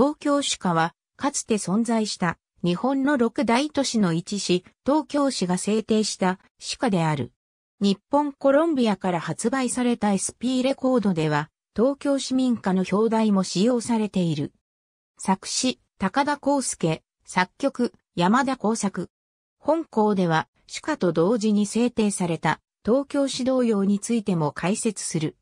東京市下は、かつて存在した日本の六大都市の一市、東京市が制定した市下である。日本コロンビアから発売された SP レコードでは、東京市民歌の表題も使用されている。作詞、高田康介、作曲、山田耕作。本校では、主歌と同時に制定された東京市同様についても解説する。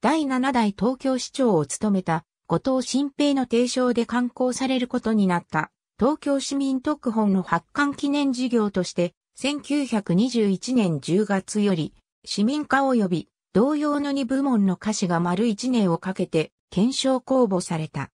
第7代東京市長を務めた後藤新平の提唱で刊行されることになった東京市民特本の発刊記念事業として、1921年10月より、市民化及び同様の2部門の歌詞が丸1年をかけて検証公募された。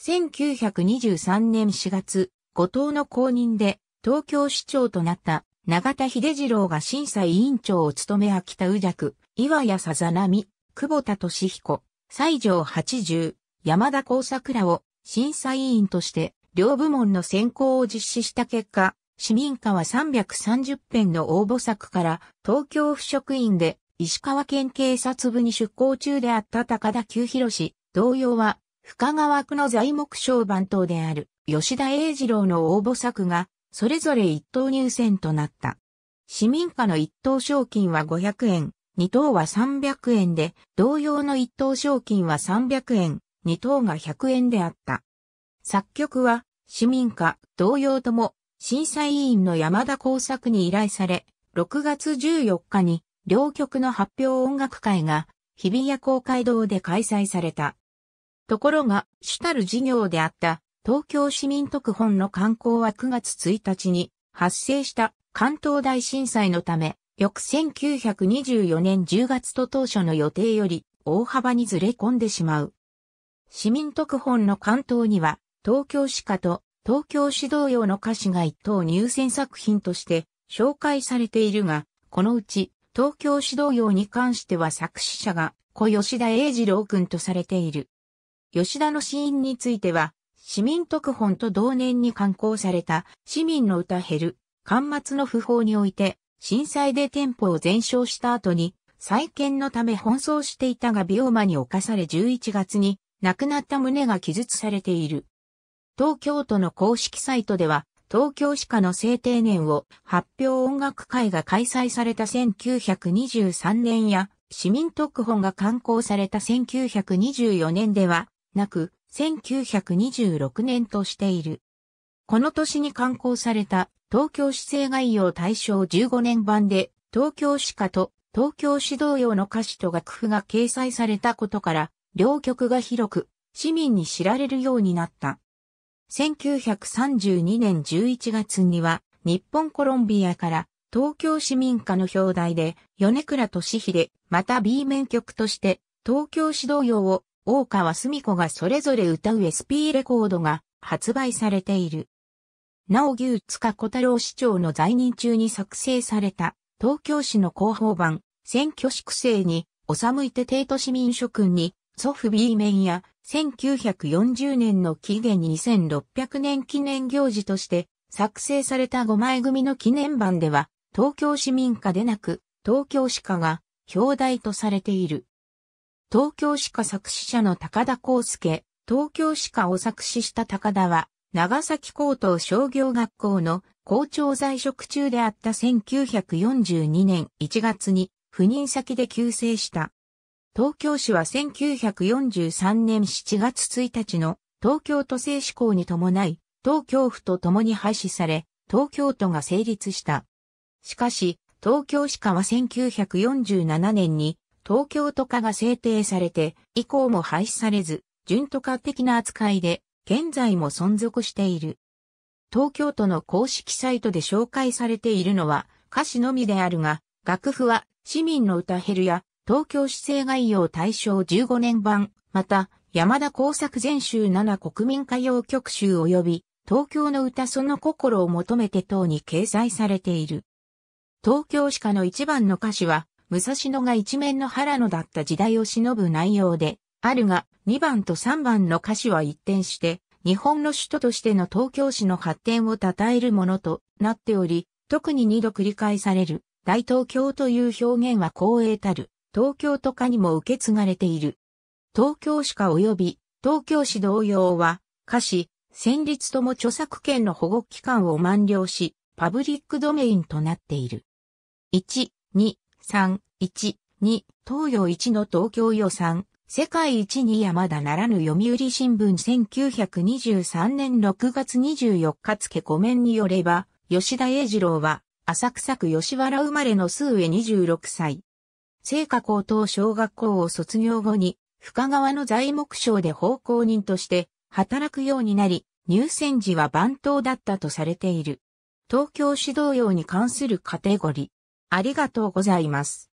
1923年4月、後藤の公認で東京市長となった永田秀次郎が審査委員長を務め秋田宇略、岩谷さざなみ、久保田敏彦、西条80、山田耕作らを審査委員として両部門の選考を実施した結果、市民課は330編の応募作から東京府職員で石川県警察部に出向中であった高田久博氏、同様は深川区の材木商番等である吉田英二郎の応募作がそれぞれ一等入選となった。市民課の一等賞金は500円、2等は300円で、同様の1等賞金は300円、2等が100円であった。作曲は、市民歌、同様とも、審査委員の山田工作に依頼され、6月14日に、両曲の発表音楽会が、日比谷公会堂で開催された。ところが、主たる事業であった、東京市民特本の観光は9月1日に、発生した関東大震災のため、翌1924年10月と当初の予定より大幅にずれ込んでしまう。市民特本の関東には、東京歯科と東京指導用の歌詞が一等入選作品として紹介されているが、このうち東京指導用に関しては作詞者が小吉田英二郎君とされている。吉田の死因については、市民特本と同年に刊行された市民の歌減る、巻末の訃報において、震災で店舗を全焼した後に、再建のため奔走していたが病魔に侵され11月に亡くなった胸が記述されている。東京都の公式サイトでは、東京歯科の制定年を発表音楽会が開催された1923年や、市民特本が刊行された1924年ではなく、1926年としている。この年に刊行された東京市政概要大正15年版で、東京市歌と東京市同様の歌詞と楽譜が掲載されたことから、両曲が広く市民に知られるようになった。1932年11月には、日本コロンビアから東京市民歌の表題で、米倉俊秀、また B 面曲として、東京市同様を大川澄子がそれぞれ歌う SP レコードが発売されている。なお牛塚小太郎市長の在任中に作成された、東京市の広報版、選挙粛清に、おさむいて帝都市民諸君に、祖父 B 面や、1940年の期限2600年記念行事として、作成された5枚組の記念版では、東京市民課でなく、東京市課が、表題とされている。東京市課作詞者の高田康介、東京市課を作詞した高田は、長崎高等商業学校の校長在職中であった1942年1月に赴任先で休逝した。東京市は1943年7月1日の東京都政施行に伴い、東京府と共に廃止され、東京都が成立した。しかし、東京市下は1947年に東京都下が制定されて、以降も廃止されず、準都化的な扱いで現在も存続している。東京都の公式サイトで紹介されているのは歌詞のみであるが、楽譜は市民の歌ヘルや東京市政概要大賞15年版、また山田工作全集7国民歌謡曲集及び東京の歌その心を求めて等に掲載されている。東京歯科の一番の歌詞は、武蔵野が一面の原野だった時代を忍ぶ内容で、あるが、2番と3番の歌詞は一転して、日本の首都としての東京市の発展を称えるものとなっており、特に2度繰り返される、大東京という表現は光栄たる、東京とかにも受け継がれている。東京市下及び、東京市同様は、歌詞、戦律とも著作権の保護期間を満了し、パブリックドメインとなっている。1、2、3、1、2、東洋1の東京予算、世界一に山田ならぬ読売新聞1923年6月24日付5面によれば、吉田英二郎は、浅草区吉原生まれの数上26歳。聖火高等小学校を卒業後に、深川の材木省で奉公人として働くようになり、入選時は番頭だったとされている。東京指導用に関するカテゴリー。ありがとうございます。